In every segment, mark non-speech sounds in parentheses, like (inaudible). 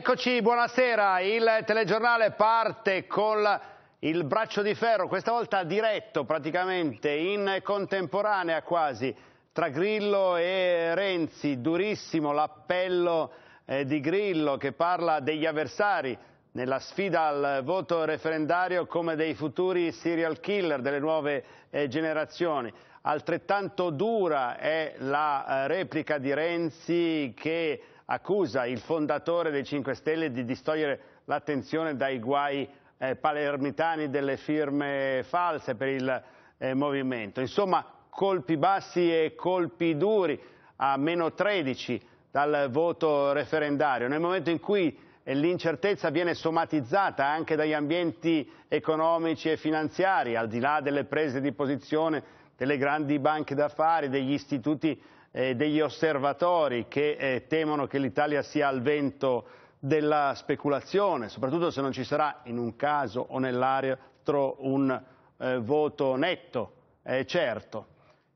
Eccoci, buonasera. Il telegiornale parte con il braccio di ferro, questa volta diretto praticamente, in contemporanea quasi, tra Grillo e Renzi. Durissimo l'appello eh, di Grillo che parla degli avversari nella sfida al voto referendario come dei futuri serial killer delle nuove eh, generazioni. Altrettanto dura è la eh, replica di Renzi che accusa il fondatore dei 5 Stelle di distogliere l'attenzione dai guai eh, palermitani delle firme false per il eh, movimento. Insomma, colpi bassi e colpi duri a meno 13 dal voto referendario. Nel momento in cui eh, l'incertezza viene somatizzata anche dagli ambienti economici e finanziari, al di là delle prese di posizione delle grandi banche d'affari, degli istituti eh, degli osservatori che eh, temono che l'Italia sia al vento della speculazione, soprattutto se non ci sarà in un caso o nell'altro un eh, voto netto, certo.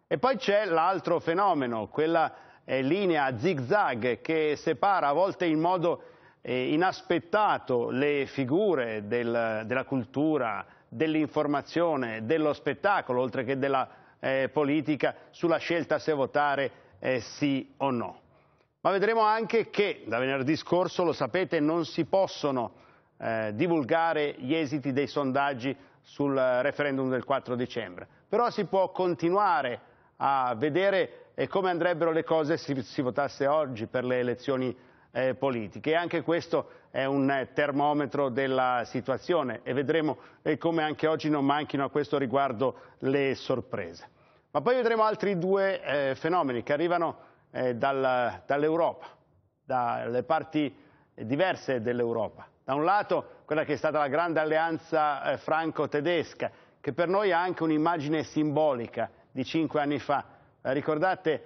E poi c'è l'altro fenomeno, quella eh, linea zigzag che separa a volte in modo eh, inaspettato le figure del, della cultura, dell'informazione, dello spettacolo, oltre che della eh, politica, sulla scelta se votare eh, sì o no. Ma vedremo anche che da venerdì scorso, lo sapete, non si possono eh, divulgare gli esiti dei sondaggi sul referendum del 4 dicembre. Però si può continuare a vedere eh, come andrebbero le cose se si votasse oggi per le elezioni eh, politiche. E anche questo è un termometro della situazione e vedremo eh, come anche oggi non manchino a questo riguardo le sorprese. Ma poi vedremo altri due eh, fenomeni che arrivano eh, dal, dall'Europa, dalle parti eh, diverse dell'Europa. Da un lato quella che è stata la grande alleanza eh, franco-tedesca, che per noi ha anche un'immagine simbolica di cinque anni fa. Eh, ricordate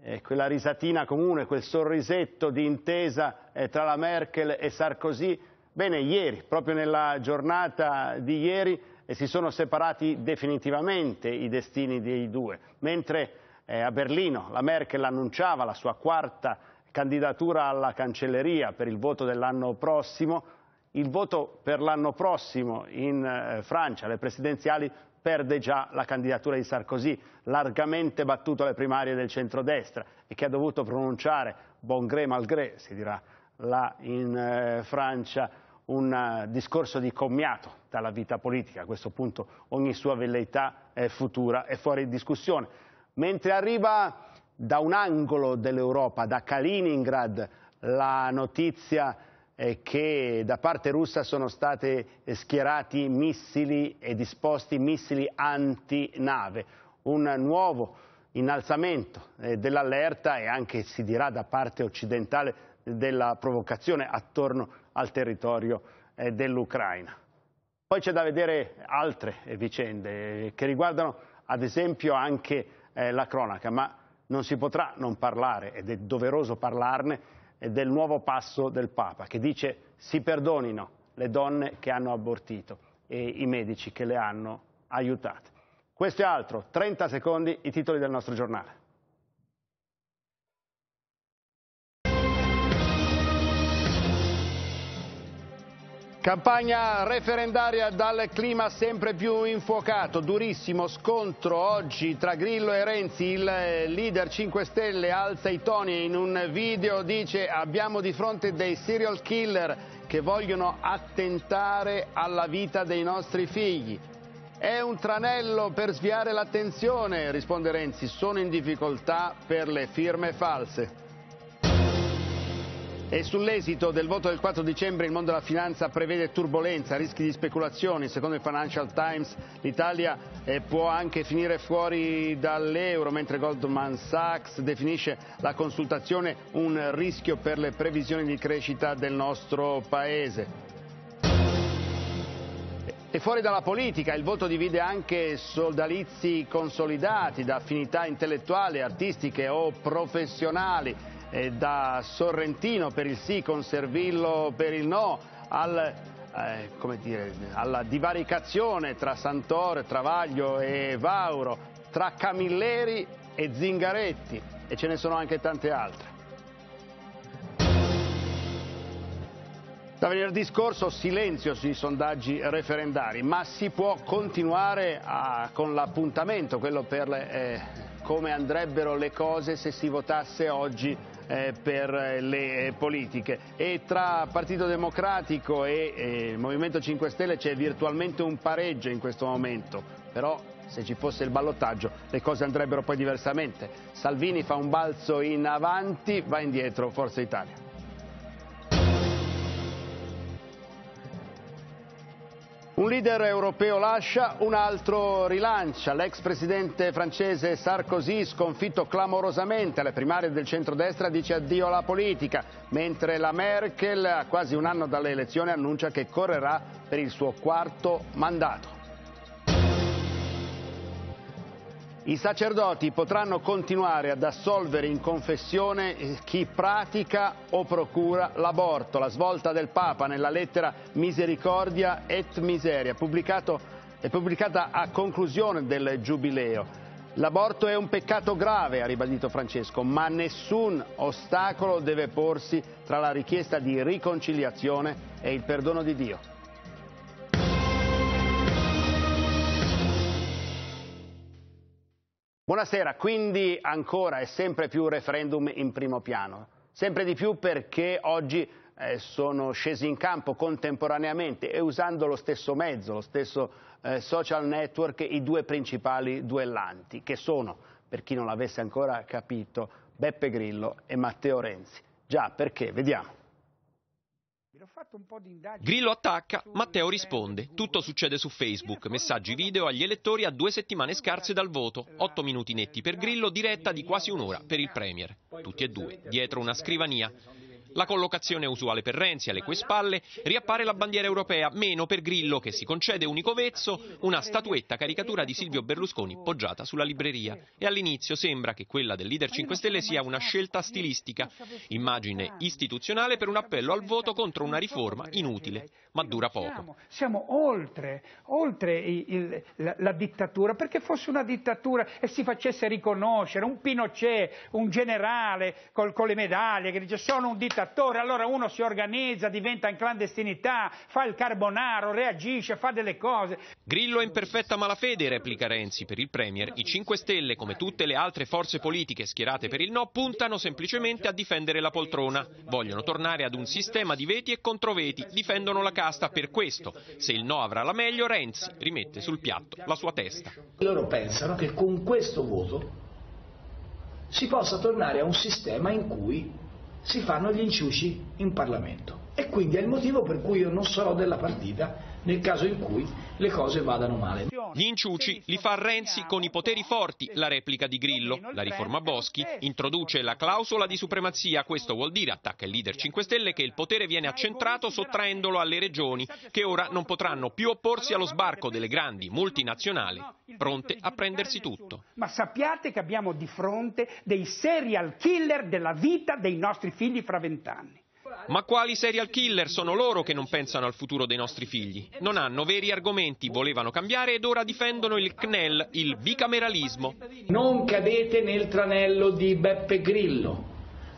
eh, quella risatina comune, quel sorrisetto di intesa tra la Merkel e Sarkozy? Bene, ieri, proprio nella giornata di ieri, e si sono separati definitivamente i destini dei due, mentre eh, a Berlino la Merkel annunciava la sua quarta candidatura alla cancelleria per il voto dell'anno prossimo, il voto per l'anno prossimo in eh, Francia, le presidenziali, perde già la candidatura di Sarkozy, largamente battuto alle primarie del centrodestra e che ha dovuto pronunciare, bon gré malgré, si dirà là in eh, Francia, un eh, discorso di commiato dalla vita politica, a questo punto ogni sua velleità è futura è fuori discussione. Mentre arriva da un angolo dell'Europa, da Kaliningrad, la notizia eh, che da parte russa sono stati schierati missili e disposti missili antinave, un nuovo innalzamento eh, dell'allerta e anche si dirà da parte occidentale della provocazione attorno al territorio eh, dell'Ucraina. Poi c'è da vedere altre eh, vicende eh, che riguardano ad esempio anche eh, la cronaca, ma non si potrà non parlare, ed è doveroso parlarne, eh, del nuovo passo del Papa, che dice si perdonino le donne che hanno abortito e i medici che le hanno aiutate. Questo è altro, 30 secondi i titoli del nostro giornale. Campagna referendaria dal clima sempre più infuocato, durissimo scontro oggi tra Grillo e Renzi, il eh, leader 5 Stelle alza i toni e in un video dice abbiamo di fronte dei serial killer che vogliono attentare alla vita dei nostri figli. È un tranello per sviare l'attenzione, risponde Renzi, sono in difficoltà per le firme false. E sull'esito del voto del 4 dicembre il mondo della finanza prevede turbolenza, rischi di speculazioni. Secondo il Financial Times l'Italia eh, può anche finire fuori dall'euro, mentre Goldman Sachs definisce la consultazione un rischio per le previsioni di crescita del nostro Paese. E fuori dalla politica il voto divide anche soldalizi consolidati da affinità intellettuali, artistiche o professionali eh, da Sorrentino per il sì, con Servillo per il no, al, eh, dire, alla divaricazione tra Santore, Travaglio e Vauro, tra Camilleri e Zingaretti e ce ne sono anche tante altre. Da venerdì scorso silenzio sui sondaggi referendari, ma si può continuare a, con l'appuntamento, quello per le, eh, come andrebbero le cose se si votasse oggi eh, per eh, le eh, politiche e tra Partito Democratico e Movimento 5 Stelle c'è virtualmente un pareggio in questo momento, però se ci fosse il ballottaggio le cose andrebbero poi diversamente. Salvini fa un balzo in avanti, va indietro Forza Italia. Un leader europeo lascia, un altro rilancia. L'ex presidente francese Sarkozy, sconfitto clamorosamente alle primarie del centrodestra, dice addio alla politica, mentre la Merkel, a quasi un anno dalle elezioni, annuncia che correrà per il suo quarto mandato. I sacerdoti potranno continuare ad assolvere in confessione chi pratica o procura l'aborto, la svolta del Papa nella lettera Misericordia et Miseria, pubblicata a conclusione del Giubileo. L'aborto è un peccato grave, ha ribadito Francesco, ma nessun ostacolo deve porsi tra la richiesta di riconciliazione e il perdono di Dio. Buonasera, quindi ancora e sempre più referendum in primo piano, sempre di più perché oggi eh, sono scesi in campo contemporaneamente e usando lo stesso mezzo, lo stesso eh, social network, i due principali duellanti, che sono, per chi non l'avesse ancora capito, Beppe Grillo e Matteo Renzi. Già, perché? Vediamo. Grillo attacca, Matteo risponde. Tutto succede su Facebook, messaggi video agli elettori a due settimane scarse dal voto. Otto minuti netti per Grillo, diretta di quasi un'ora per il Premier. Tutti e due, dietro una scrivania. La collocazione usuale per Renzi alle cui spalle riappare la bandiera europea, meno per Grillo che si concede unico vezzo una statuetta caricatura di Silvio Berlusconi poggiata sulla libreria. E all'inizio sembra che quella del leader 5 Stelle sia una scelta stilistica, immagine istituzionale per un appello al voto contro una riforma inutile, ma dura poco. Siamo, oltre, oltre il, la, la, dittatura, perché fosse una dittatura e si facesse riconoscere un Pinochet, un generale col, con le medaglie che dice sono un dittatore attore, allora uno si organizza, diventa in clandestinità, fa il carbonaro, reagisce, fa delle cose. Grillo è in perfetta malafede, replica Renzi. Per il Premier i 5 Stelle, come tutte le altre forze politiche schierate per il no, puntano semplicemente a difendere la poltrona. Vogliono tornare ad un sistema di veti e controveti, difendono la casta per questo. Se il no avrà la meglio, Renzi rimette sul piatto la sua testa. Loro pensano che con questo voto si possa tornare a un sistema in cui si fanno gli inciuci in Parlamento. E quindi è il motivo per cui io non sarò della partita nel caso in cui le cose vadano male. Gli inciuci li fa Renzi con i poteri forti, la replica di Grillo. La riforma Boschi introduce la clausola di supremazia, questo vuol dire, attacca il leader 5 Stelle, che il potere viene accentrato sottraendolo alle regioni, che ora non potranno più opporsi allo sbarco delle grandi multinazionali pronte a prendersi tutto. Ma sappiate che abbiamo di fronte dei serial killer della vita dei nostri figli fra vent'anni. Ma quali serial killer sono loro che non pensano al futuro dei nostri figli? Non hanno veri argomenti, volevano cambiare ed ora difendono il CNEL, il bicameralismo. Non cadete nel tranello di Beppe Grillo.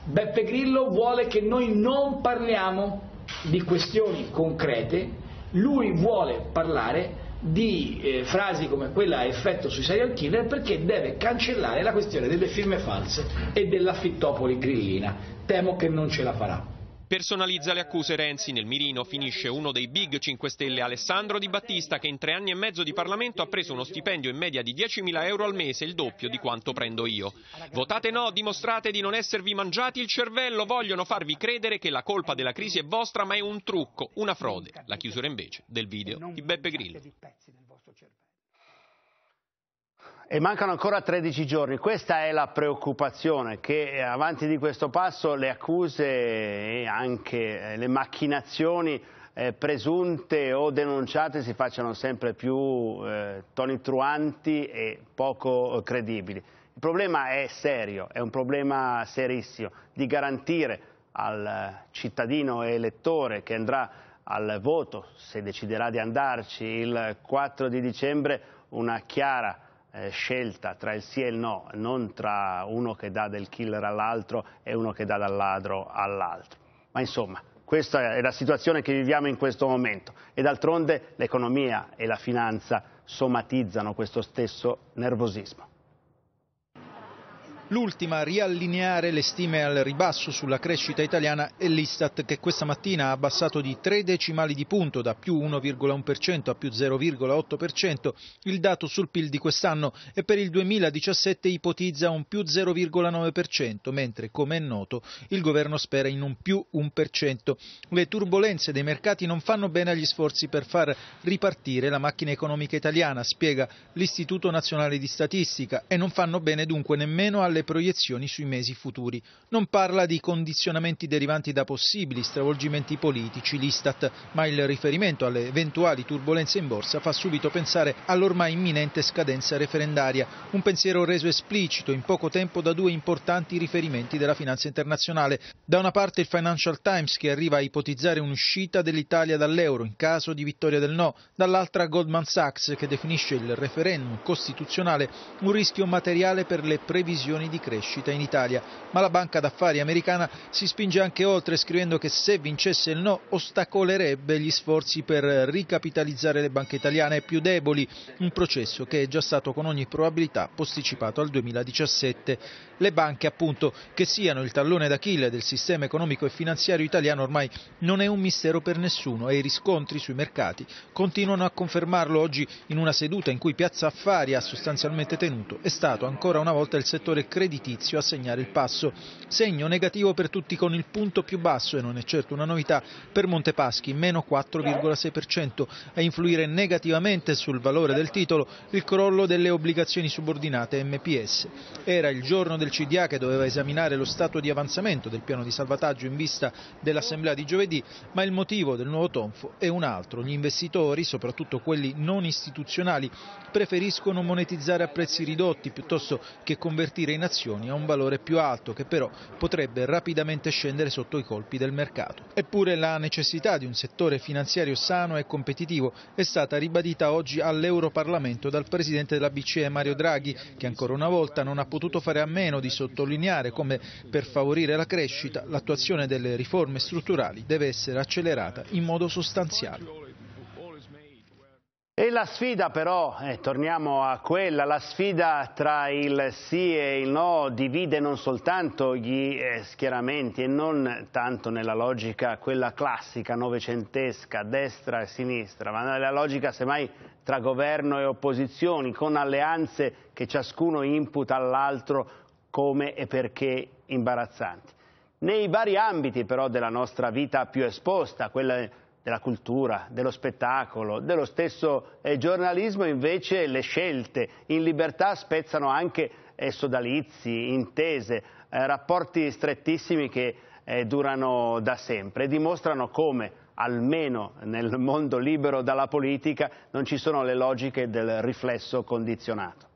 Beppe Grillo vuole che noi non parliamo di questioni concrete, lui vuole parlare di eh, frasi come quella a effetto sui serial killer perché deve cancellare la questione delle firme false e dell'affittopoli grillina. Temo che non ce la farà. Personalizza le accuse Renzi, nel mirino finisce uno dei big 5 Stelle Alessandro Di Battista che in tre anni e mezzo di Parlamento ha preso uno stipendio in media di 10.000 euro al mese, il doppio di quanto prendo io. Votate no, dimostrate di non esservi mangiati il cervello, vogliono farvi credere che la colpa della crisi è vostra ma è un trucco, una frode. La chiusura invece del video di Beppe Grillo e mancano ancora 13 giorni. Questa è la preoccupazione che eh, avanti di questo passo le accuse e anche eh, le macchinazioni eh, presunte o denunciate si facciano sempre più eh, tonitruanti e poco eh, credibili. Il problema è serio, è un problema serissimo di garantire al cittadino e elettore che andrà al voto, se deciderà di andarci il 4 di dicembre, una chiara eh, scelta tra il sì e il no, non tra uno che dà del killer all'altro e uno che dà dal ladro all'altro. Ma insomma, questa è la situazione che viviamo in questo momento e d'altronde l'economia e la finanza somatizzano questo stesso nervosismo. L'ultima a riallineare le stime al ribasso sulla crescita italiana è l'Istat che questa mattina ha abbassato di tre decimali di punto da più 1,1% a più 0,8% il dato sul PIL di quest'anno e per il 2017 ipotizza un più 0,9%, mentre come è noto il governo spera in un più 1%. Le turbulenze dei mercati non fanno bene agli sforzi per far ripartire la macchina economica italiana, spiega l'Istituto Nazionale di Statistica, e non fanno bene dunque nemmeno alle le proiezioni sui mesi futuri. Non parla di condizionamenti derivanti da possibili stravolgimenti politici, l'Istat, ma il riferimento alle eventuali turbulenze in borsa fa subito pensare all'ormai imminente scadenza referendaria, un pensiero reso esplicito in poco tempo da due importanti riferimenti della finanza internazionale. Da una parte il Financial Times che arriva a ipotizzare un'uscita dell'Italia dall'euro in caso di vittoria del no, dall'altra Goldman Sachs che definisce il referendum costituzionale un rischio materiale per le previsioni di crescita in Italia, ma la banca d'affari americana si spinge anche oltre scrivendo che se vincesse il no ostacolerebbe gli sforzi per ricapitalizzare le banche italiane più deboli, un processo che è già stato con ogni probabilità posticipato al 2017. Le banche appunto che siano il tallone d'Achille del sistema economico e finanziario italiano ormai non è un mistero per nessuno e i riscontri sui mercati continuano a confermarlo oggi in una seduta in cui Piazza Affari ha sostanzialmente tenuto è stato ancora una volta il settore crescente creditizio a segnare il passo. Segno negativo per tutti con il punto più basso, e non è certo una novità, per Montepaschi, meno 4,6%. A influire negativamente sul valore del titolo il crollo delle obbligazioni subordinate MPS. Era il giorno del CDA che doveva esaminare lo stato di avanzamento del piano di salvataggio in vista dell'assemblea di giovedì, ma il motivo del nuovo tonfo è un altro. Gli investitori, soprattutto quelli non istituzionali, preferiscono monetizzare a prezzi ridotti piuttosto che convertire in nazioni ha un valore più alto che però potrebbe rapidamente scendere sotto i colpi del mercato. Eppure la necessità di un settore finanziario sano e competitivo è stata ribadita oggi all'Europarlamento dal Presidente della BCE Mario Draghi che ancora una volta non ha potuto fare a meno di sottolineare come per favorire la crescita l'attuazione delle riforme strutturali deve essere accelerata in modo sostanziale. E la sfida però, eh, torniamo a quella, la sfida tra il sì e il no divide non soltanto gli eh, schieramenti e non tanto nella logica quella classica novecentesca, destra e sinistra, ma nella logica semmai tra governo e opposizioni, con alleanze che ciascuno imputa all'altro come e perché imbarazzanti. Nei vari ambiti però della nostra vita più esposta, quella della cultura, dello spettacolo, dello stesso eh, giornalismo, invece le scelte in libertà spezzano anche eh, sodalizi, intese, eh, rapporti strettissimi che eh, durano da sempre e dimostrano come almeno nel mondo libero dalla politica non ci sono le logiche del riflesso condizionato.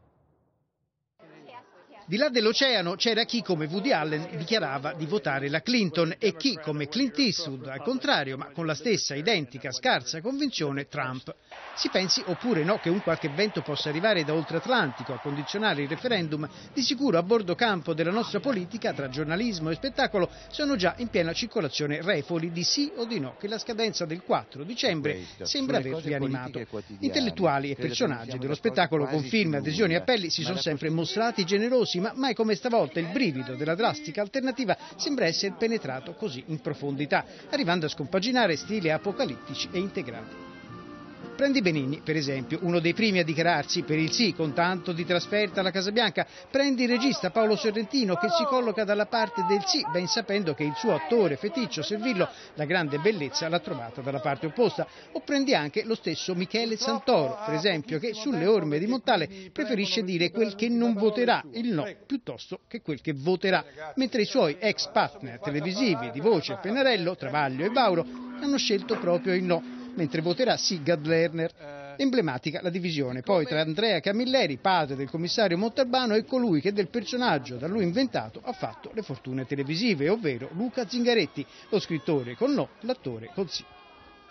Di là dell'oceano c'era chi come Woody Allen dichiarava di votare la Clinton e chi come Clint Eastwood, al contrario, ma con la stessa identica scarsa convinzione, Trump. Si pensi oppure no che un qualche vento possa arrivare da oltre Atlantico a condizionare il referendum, di sicuro a bordo campo della nostra politica tra giornalismo e spettacolo sono già in piena circolazione refoli di sì o di no che la scadenza del 4 dicembre sembra aver rianimato. Intellettuali e personaggi dello spettacolo con firme, adesioni e appelli si sono sempre mostrati generosi ma mai come stavolta il brivido della drastica alternativa sembra essere penetrato così in profondità, arrivando a scompaginare stili apocalittici e integrati. Prendi Benigni, per esempio, uno dei primi a dichiararsi per il sì con tanto di trasferta alla Casa Bianca. Prendi il regista Paolo Sorrentino che si colloca dalla parte del sì, ben sapendo che il suo attore feticcio Servillo la grande bellezza l'ha trovata dalla parte opposta. O prendi anche lo stesso Michele Santoro, per esempio, che sulle orme di Montale preferisce dire quel che non voterà, il no, piuttosto che quel che voterà, mentre i suoi ex partner televisivi di voce Pennarello, Travaglio e Bauro hanno scelto proprio il no mentre voterà sì Gad Lerner. Eh. Emblematica la divisione, poi tra Andrea Camilleri, padre del commissario Montalbano, e colui che del personaggio da lui inventato ha fatto le fortune televisive, ovvero Luca Zingaretti, lo scrittore con no, l'attore con sì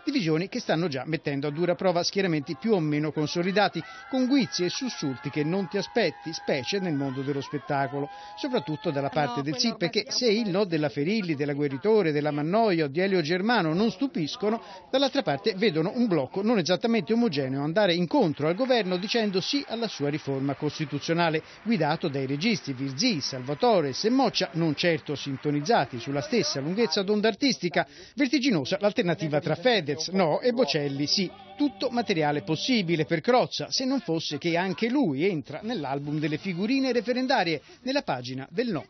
divisioni che stanno già mettendo a dura prova schieramenti più o meno consolidati, con guizzi e sussulti che non ti aspetti, specie nel mondo dello spettacolo, soprattutto dalla parte no, del sì, perché se il no della Ferilli, della Guerritore, della Mannoia o di Elio Germano non stupiscono, dall'altra parte vedono un blocco non esattamente omogeneo andare incontro al governo dicendo sì alla sua riforma costituzionale, guidato dai registi Virzì, Salvatore e Semmoccia, non certo sintonizzati sulla stessa lunghezza d'onda artistica, vertiginosa l'alternativa tra fede, Fedez no e Bocelli sì. Tutto materiale possibile per Crozza, se non fosse che anche lui entra nell'album delle figurine referendarie, nella pagina del no.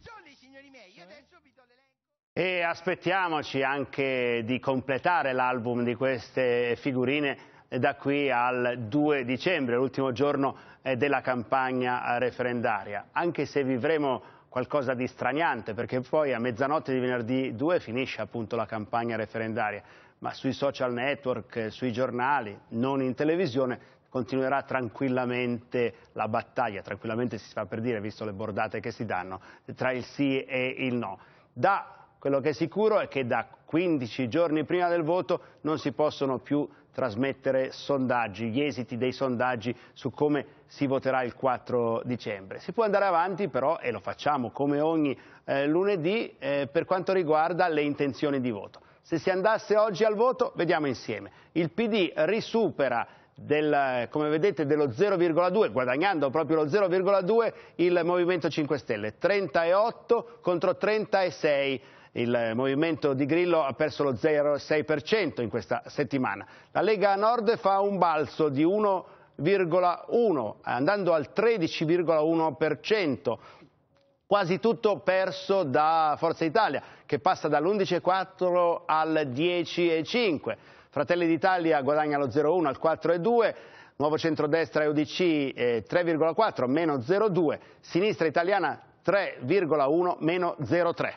E aspettiamoci anche di completare l'album di queste figurine da qui al 2 dicembre, l'ultimo giorno eh, della campagna referendaria, anche se vivremo qualcosa di straniante, perché poi a mezzanotte di venerdì 2 finisce appunto la campagna referendaria ma sui social network, sui giornali, non in televisione, continuerà tranquillamente la battaglia, tranquillamente si fa per dire, visto le bordate che si danno, tra il sì e il no. Da quello che è sicuro è che da 15 giorni prima del voto non si possono più trasmettere sondaggi, gli esiti dei sondaggi su come si voterà il 4 dicembre. Si può andare avanti però, e lo facciamo come ogni eh, lunedì, eh, per quanto riguarda le intenzioni di voto. Se si andasse oggi al voto, vediamo insieme. Il PD risupera del, come vedete dello 0,2, guadagnando proprio lo 0,2 il Movimento 5 Stelle, 38 contro 36. Il movimento di Grillo ha perso lo 0,6% in questa settimana. La Lega Nord fa un balzo di 1,1, andando al 13,1%, quasi tutto perso da Forza Italia che passa dall'11,4 al 10,5. Fratelli d'Italia guadagna lo 0,1 al 4,2. Nuovo Centrodestra e UDC 3,4 eh, meno 0,2, Sinistra Italiana 3,1 meno 0,3.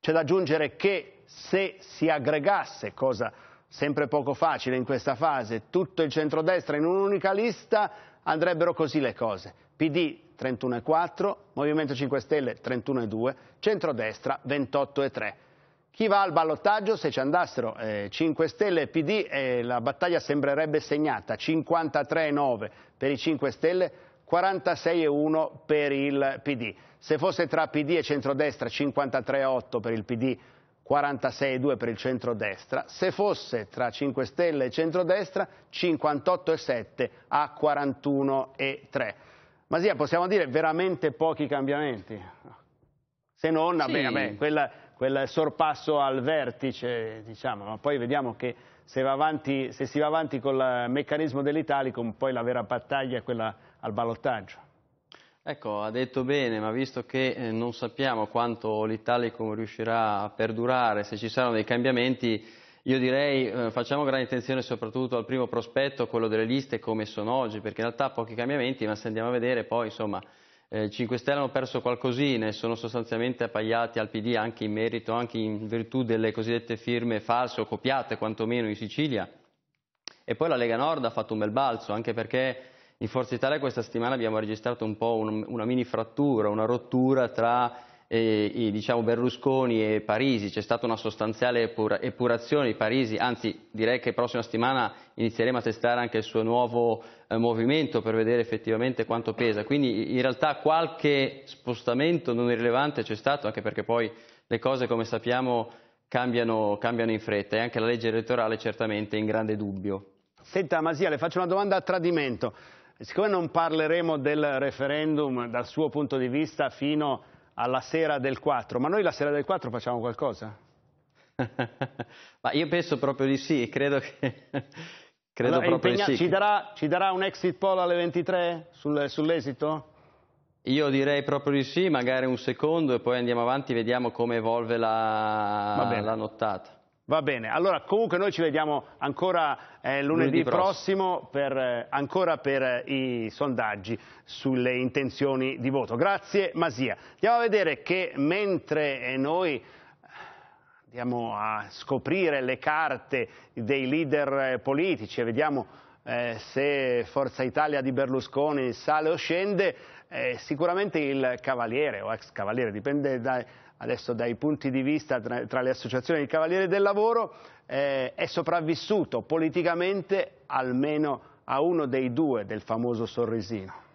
C'è da aggiungere che se si aggregasse, cosa sempre poco facile in questa fase, tutto il centrodestra in un'unica lista, andrebbero così le cose. PD 31,4, Movimento 5 Stelle 31,2, Centrodestra 28,3. Chi va al ballottaggio, se ci andassero eh, 5 Stelle e PD, eh, la battaglia sembrerebbe segnata. 53,9 per i 5 Stelle, 46,1 per il PD. Se fosse tra PD e centrodestra, 53,8 per il PD, 46,2 per il centrodestra, se fosse tra 5 Stelle e centrodestra 58,7 a 41,3. Masia, possiamo dire veramente pochi cambiamenti? Se non, sì. vabbè, quel, quel, sorpasso al vertice, diciamo, ma poi vediamo che se, va avanti, se si va avanti col meccanismo dell'Italicum, poi la vera battaglia è quella al ballottaggio. Ecco, ha detto bene, ma visto che eh, non sappiamo quanto l'Italicum riuscirà a perdurare, se ci saranno dei cambiamenti, io direi eh, facciamo grande attenzione soprattutto al primo prospetto, quello delle liste come sono oggi, perché in realtà pochi cambiamenti, ma se andiamo a vedere poi insomma eh, 5 Stelle hanno perso qualcosina e sono sostanzialmente appaiati al PD anche in merito, anche in virtù delle cosiddette firme false o copiate quantomeno in Sicilia. E poi la Lega Nord ha fatto un bel balzo, anche perché in Forza Italia questa settimana abbiamo registrato un po' un, una mini frattura, una rottura tra eh, diciamo Berlusconi e Parisi, c'è stata una sostanziale epurazione di Parisi, anzi direi che prossima settimana inizieremo a testare anche il suo nuovo eh, movimento per vedere effettivamente quanto pesa, quindi in realtà qualche spostamento non irrilevante c'è stato, anche perché poi le cose come sappiamo cambiano, cambiano in fretta e anche la legge elettorale certamente è in grande dubbio. Senta Masia, le faccio una domanda a tradimento. Siccome non parleremo del referendum dal suo punto di vista fino alla sera del 4, ma noi la sera del 4 facciamo qualcosa? (laughs) ma io penso proprio di sì, credo che... (laughs) credo allora, proprio impegna... di sì. Ci darà, ci darà, un exit poll alle 23 sul, sull'esito? Io direi proprio di sì, magari un secondo e poi andiamo avanti, vediamo come evolve la, la nottata. Va bene, allora comunque noi ci vediamo ancora eh, lunedì, lunedì, prossimo, prossimo per, eh, ancora per eh, i sondaggi sulle intenzioni di voto. Grazie Masia. Andiamo a vedere che mentre eh, noi andiamo a scoprire le carte dei leader eh, politici e vediamo eh, se Forza Italia di Berlusconi sale o scende, sicuramente il cavaliere o ex cavaliere, dipende dai adesso dai punti di vista tra, tra le associazioni del Cavaliere del Lavoro, eh, è sopravvissuto politicamente almeno a uno dei due del famoso sorrisino.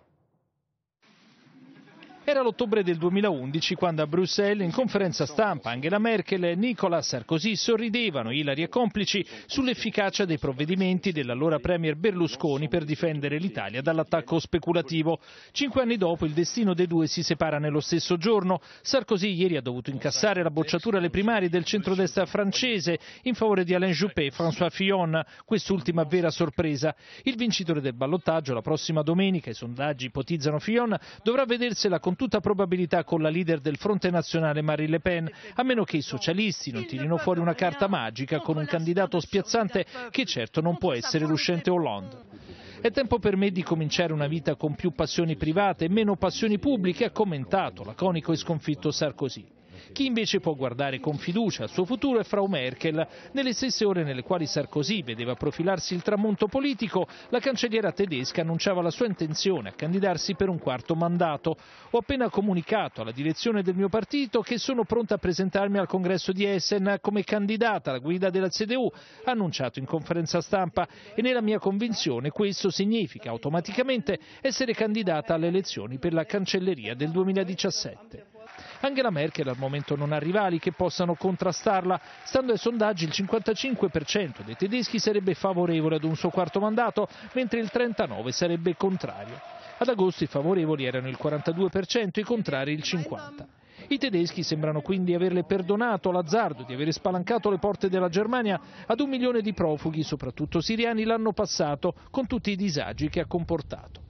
Era l'ottobre del 2011 quando a Bruxelles in conferenza stampa Angela Merkel e Nicolas Sarkozy sorridevano, Ilari e complici, sull'efficacia dei provvedimenti dell'allora premier Berlusconi per difendere l'Italia dall'attacco speculativo. Cinque anni dopo il destino dei due si separa nello stesso giorno. Sarkozy ieri ha dovuto incassare la bocciatura alle primarie del centrodestra francese in favore di Alain Juppé e François Fillon, quest'ultima vera sorpresa. Il vincitore del ballottaggio la prossima domenica, i sondaggi ipotizzano Fillon, dovrà vedersela con con tutta probabilità con la leader del fronte nazionale Marine Le Pen, a meno che i socialisti non tirino fuori una carta magica con un candidato spiazzante che certo non può essere l'uscente Hollande. È tempo per me di cominciare una vita con più passioni private e meno passioni pubbliche, ha commentato laconico e sconfitto Sarkozy. Chi invece può guardare con fiducia al suo futuro è Frau Merkel. Nelle stesse ore nelle quali Sarkozy vedeva profilarsi il tramonto politico, la cancelliera tedesca annunciava la sua intenzione a candidarsi per un quarto mandato. Ho appena comunicato alla direzione del mio partito che sono pronta a presentarmi al congresso di Essen come candidata alla guida della CDU, annunciato in conferenza stampa, e nella mia convinzione questo significa automaticamente essere candidata alle elezioni per la cancelleria del 2017. Angela Merkel al momento non ha rivali che possano contrastarla. Stando ai sondaggi il 55% dei tedeschi sarebbe favorevole ad un suo quarto mandato, mentre il 39% sarebbe contrario. Ad agosto i favorevoli erano il 42%, i contrari il 50%. I tedeschi sembrano quindi averle perdonato l'azzardo di aver spalancato le porte della Germania ad un milione di profughi, soprattutto siriani, l'anno passato, con tutti i disagi che ha comportato.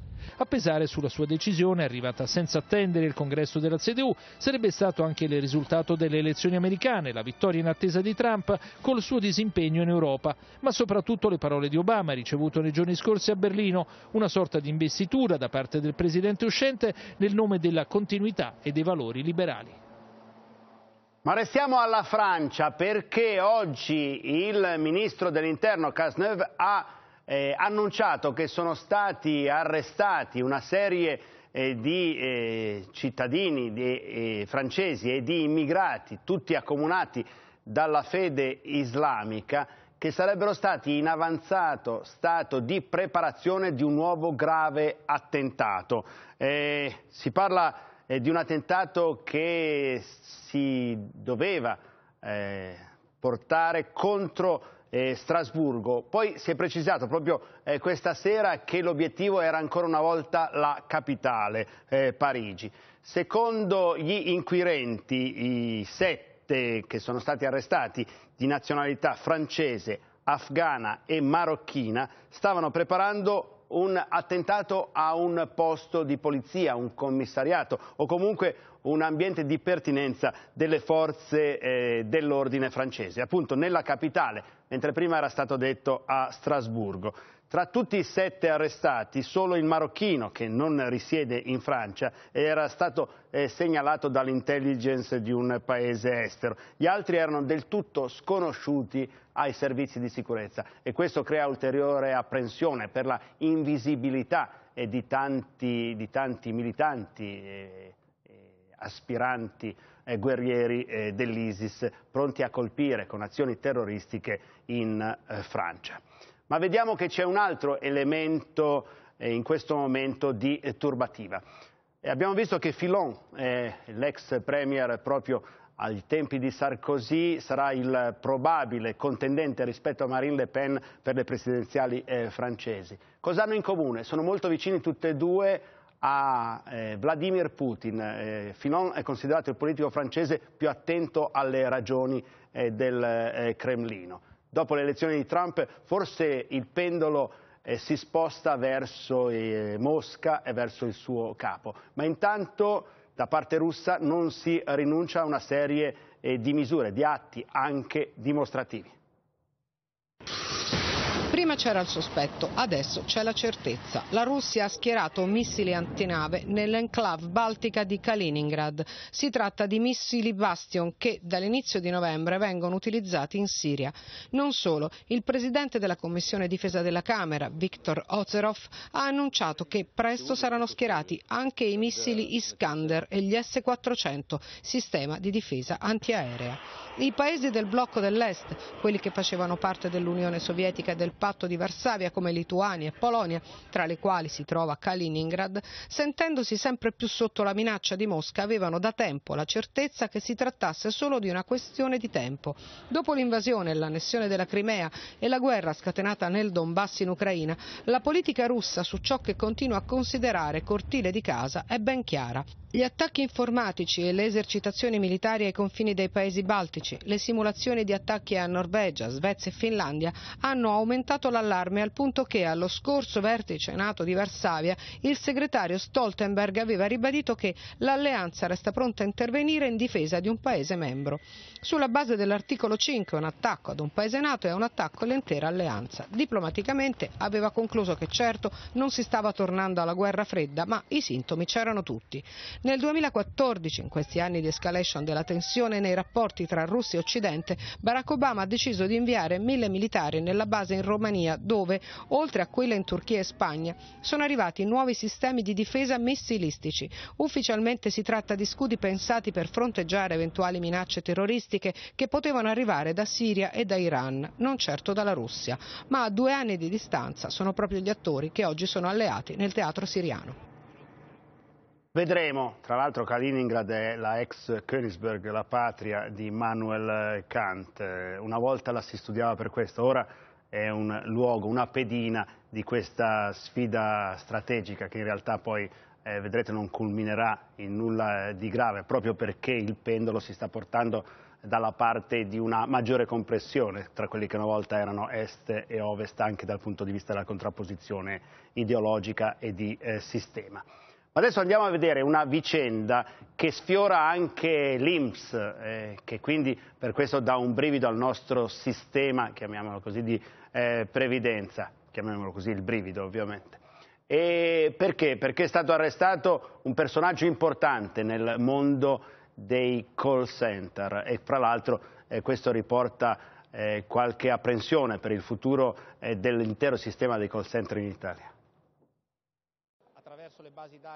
A pesare sulla sua decisione, arrivata senza attendere il congresso della CDU, sarebbe stato anche il risultato delle elezioni americane, la vittoria in attesa di Trump col suo disimpegno in Europa, ma soprattutto le parole di Obama ricevute nei giorni scorsi a Berlino, una sorta di investitura da parte del presidente uscente nel nome della continuità e dei valori liberali. Ma restiamo alla Francia perché oggi il ministro dell'interno Casneuve ha eh, annunciato che sono stati arrestati una serie eh, di eh, cittadini di, eh, francesi e di immigrati, tutti accomunati dalla fede islamica, che sarebbero stati in avanzato stato di preparazione di un nuovo grave attentato. Eh, si parla eh, di un attentato che si doveva portare contro eh, Strasburgo. Poi si è precisato proprio eh, questa sera che l'obiettivo era ancora una volta la capitale, eh, Parigi. Secondo gli inquirenti, i sette che sono stati arrestati di nazionalità francese, afghana e marocchina stavano preparando un attentato a un posto di polizia, un commissariato o comunque un ambiente di pertinenza delle forze eh, dell'ordine francese, appunto nella capitale, mentre prima era stato detto a Strasburgo. Tra tutti i sette arrestati, solo il marocchino, che non risiede in Francia, era stato eh, segnalato dall'intelligence di un paese estero. Gli altri erano del tutto sconosciuti ai servizi di sicurezza e questo crea ulteriore apprensione per la invisibilità di tanti, di tanti militanti eh, eh, aspiranti eh, guerrieri eh, dell'ISIS pronti a colpire con azioni terroristiche in eh, Francia. Ma vediamo che c'è un altro elemento eh, in questo momento di turbativa. E abbiamo visto che Filon, l'ex premier proprio ai tempi di Sarkozy sarà il probabile contendente rispetto a Marine Le Pen per le presidenziali eh, francesi. Cosa hanno in comune? Sono molto vicini tutte e due a eh, Vladimir Putin, eh, Finon è considerato il politico francese più attento alle ragioni eh, del eh, Cremlino. Dopo le elezioni di Trump forse il pendolo eh, si sposta verso eh, Mosca e verso il suo capo, ma intanto da parte russa non si rinuncia a una serie eh, di misure, di atti anche dimostrativi. Prima c'era il sospetto, adesso c'è la certezza. La Russia ha schierato missili antinave nell'enclave baltica di Kaliningrad. Si tratta di missili Bastion che dall'inizio di novembre vengono utilizzati in Siria. Non solo, il presidente della Commissione difesa della Camera, Viktor Ozerov, ha annunciato che presto saranno schierati anche i missili Iskander e gli S-400, sistema di difesa antiaerea. I paesi del blocco dell'Est, quelli che facevano parte dell'Unione Sovietica e del patto patto di Varsavia come Lituania e Polonia, tra le quali si trova Kaliningrad, sentendosi sempre più sotto la minaccia di Mosca, avevano da tempo la certezza che si trattasse solo di una questione di tempo. Dopo l'invasione e l'annessione della Crimea e la guerra scatenata nel Donbass in Ucraina, la politica russa su ciò che continua a considerare cortile di casa è ben chiara. Gli attacchi informatici e le esercitazioni militari ai confini dei paesi baltici, le simulazioni di attacchi a Norvegia, Svezia e Finlandia hanno aumentato l'allarme al punto che allo scorso vertice NATO di Varsavia il segretario Stoltenberg aveva ribadito che l'alleanza resta pronta a intervenire in difesa di un paese membro. Sulla base dell'articolo 5 un attacco ad un paese NATO è un attacco all'intera alleanza. Diplomaticamente aveva concluso che certo non si stava tornando alla guerra fredda, ma i sintomi c'erano tutti. Nel 2014, in questi anni di escalation della tensione nei rapporti tra Russia e Occidente, Barack Obama ha deciso di inviare mille militari nella base in Romania Romania, dove, oltre a quella in Turchia e Spagna, sono arrivati nuovi sistemi di difesa missilistici. Ufficialmente si tratta di scudi pensati per fronteggiare eventuali minacce terroristiche che potevano arrivare da Siria e da Iran, non certo dalla Russia, ma a due anni di distanza sono proprio gli attori che oggi sono alleati nel teatro siriano. Vedremo, tra l'altro Kaliningrad è la ex Königsberg, la patria di Immanuel Kant, una volta la si studiava per questo, ora è un luogo, una pedina di questa sfida strategica che in realtà poi eh, vedrete non culminerà in nulla di grave proprio perché il pendolo si sta portando dalla parte di una maggiore compressione tra quelli che una volta erano est e ovest anche dal punto di vista della contrapposizione ideologica e di eh, sistema. Ma adesso andiamo a vedere una vicenda che sfiora anche l'Inps, eh, che quindi per questo dà un brivido al nostro sistema, chiamiamolo così, di eh, previdenza, chiamiamolo così il brivido ovviamente. E perché? Perché è stato arrestato un personaggio importante nel mondo dei call center e fra l'altro eh, questo riporta eh, qualche apprensione per il futuro eh, dell'intero sistema dei call center in Italia.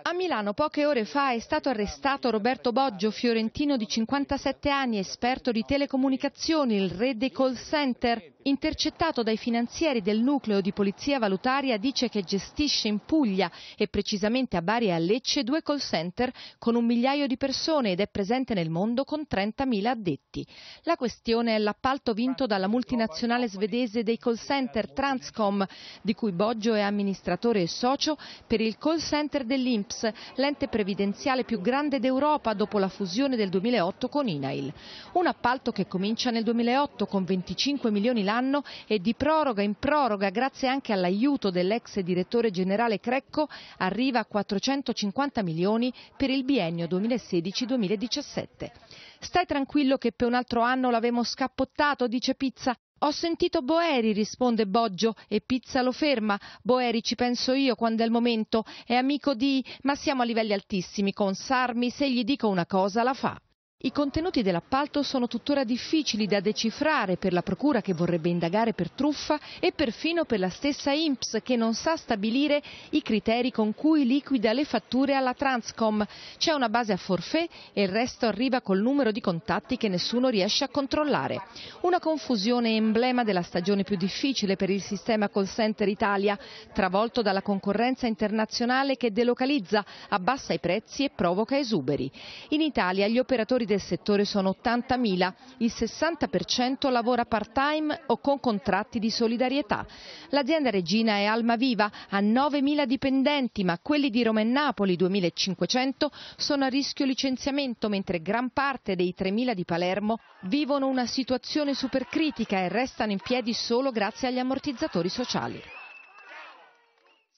A Milano poche ore fa è stato arrestato Roberto Boggio, fiorentino di 57 anni, esperto di telecomunicazioni, il re dei call center intercettato dai finanzieri del nucleo di polizia valutaria, dice che gestisce in Puglia e precisamente a Bari e a Lecce due call center con un migliaio di persone ed è presente nel mondo con 30.000 addetti. La questione è l'appalto vinto dalla multinazionale svedese dei call center Transcom, di cui Boggio è amministratore e socio, per il call center dell'INPS, l'ente previdenziale più grande d'Europa dopo la fusione del 2008 con INAIL. Un appalto che comincia nel 2008 con 25 milioni l'anno anno e di proroga in proroga, grazie anche all'aiuto dell'ex direttore generale Crecco, arriva a 450 milioni per il biennio 2016-2017. Stai tranquillo che per un altro anno l'avemo scappottato, dice Pizza. Ho sentito Boeri, risponde Boggio, e Pizza lo ferma. Boeri ci penso io quando è il momento. È amico di... ma siamo a livelli altissimi con Sarmi, se gli dico una cosa la fa. I contenuti dell'appalto sono tuttora difficili da decifrare per la procura che vorrebbe indagare per truffa e perfino per la stessa INPS che non sa stabilire i criteri con cui liquida le fatture alla Transcom. C'è una base a forfè e il resto arriva col numero di contatti che nessuno riesce a controllare. Una confusione emblema della stagione più difficile per il sistema call center Italia, travolto dalla concorrenza internazionale che delocalizza, abbassa i prezzi e provoca esuberi. In Italia gli operatori del settore sono 80.000, il 60% lavora part-time o con contratti di solidarietà. L'azienda regina è Alma Viva, ha 9.000 dipendenti, ma quelli di Roma e Napoli, 2.500, sono a rischio licenziamento, mentre gran parte dei 3.000 di Palermo vivono una situazione supercritica e restano in piedi solo grazie agli ammortizzatori sociali.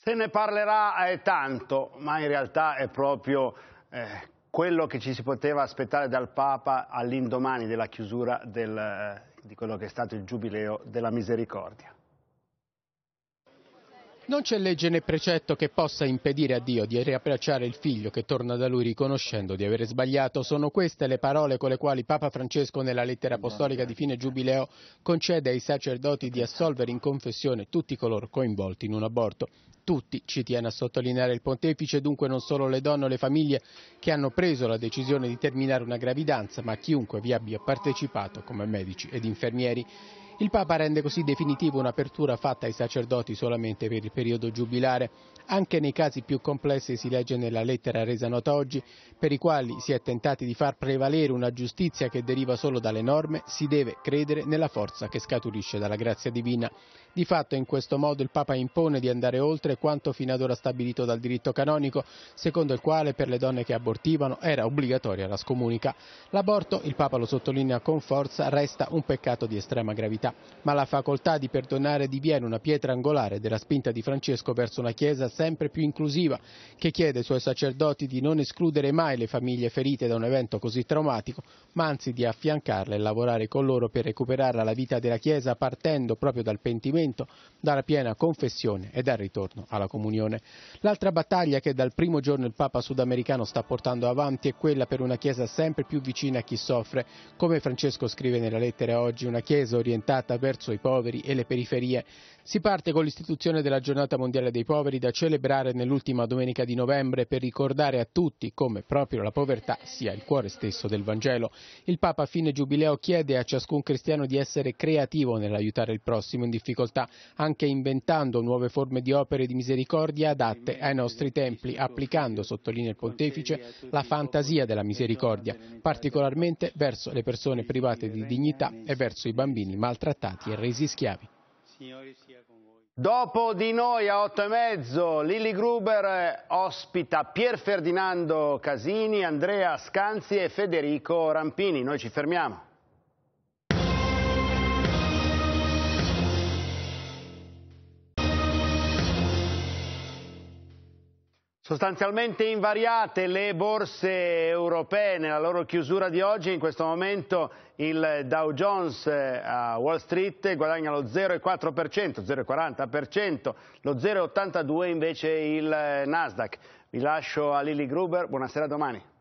Se ne parlerà eh, tanto, ma in realtà è proprio eh, quello che ci si poteva aspettare dal Papa all'indomani della chiusura del, eh, di quello che è stato il Giubileo della Misericordia. Non c'è legge né precetto che possa impedire a Dio di riabbracciare il figlio che torna da lui riconoscendo di aver sbagliato. Sono queste le parole con le quali Papa Francesco nella lettera apostolica di fine giubileo concede ai sacerdoti di assolvere in confessione tutti coloro coinvolti in un aborto. Tutti, ci tiene a sottolineare il pontefice, dunque non solo le donne o le famiglie che hanno preso la decisione di terminare una gravidanza, ma chiunque vi abbia partecipato come medici ed infermieri. Il Papa rende così definitiva un'apertura fatta ai sacerdoti solamente per il periodo giubilare. Anche nei casi più complessi si legge nella lettera resa nota oggi, per i quali si è tentati di far prevalere una giustizia che deriva solo dalle norme, si deve credere nella forza che scaturisce dalla grazia divina. Di fatto in questo modo il Papa impone di andare oltre quanto fino ad ora stabilito dal diritto canonico, secondo il quale per le donne che abortivano era obbligatoria la scomunica. L'aborto, il Papa lo sottolinea con forza, resta un peccato di estrema gravità. Chiesa, ma la facoltà di perdonare diviene una pietra angolare della spinta di Francesco verso una Chiesa sempre più inclusiva, che chiede ai suoi sacerdoti di non escludere mai le famiglie ferite da un evento così traumatico, ma anzi di affiancarle e lavorare con loro per recuperare la vita della Chiesa partendo proprio dal pentimento, dalla piena confessione e dal ritorno alla comunione. L'altra battaglia che dal primo giorno il Papa sudamericano sta portando avanti è quella per una Chiesa sempre più vicina a chi soffre. Come Francesco scrive nella lettera oggi, una Chiesa orientata indirizzata verso i poveri e le periferie si parte con l'istituzione della giornata mondiale dei poveri da celebrare nell'ultima domenica di novembre per ricordare a tutti come proprio la povertà sia il cuore stesso del Vangelo. Il Papa a fine giubileo chiede a ciascun cristiano di essere creativo nell'aiutare il prossimo in difficoltà, anche inventando nuove forme di opere di misericordia adatte ai nostri templi, applicando, sottolinea il pontefice, la fantasia della misericordia, particolarmente verso le persone private di dignità e verso i bambini maltrattati e resi schiavi. Dopo di noi a otto e mezzo, Lilli Gruber ospita Pier Ferdinando Casini, Andrea Scanzi e Federico Rampini. Noi ci fermiamo. Sostanzialmente invariate le borse europee nella loro chiusura di oggi, in questo momento il Dow Jones eh, a Wall Street guadagna lo 0,4%, 0,40%, lo 0,82% invece il eh, Nasdaq. Vi lascio a Lili Gruber, buonasera domani.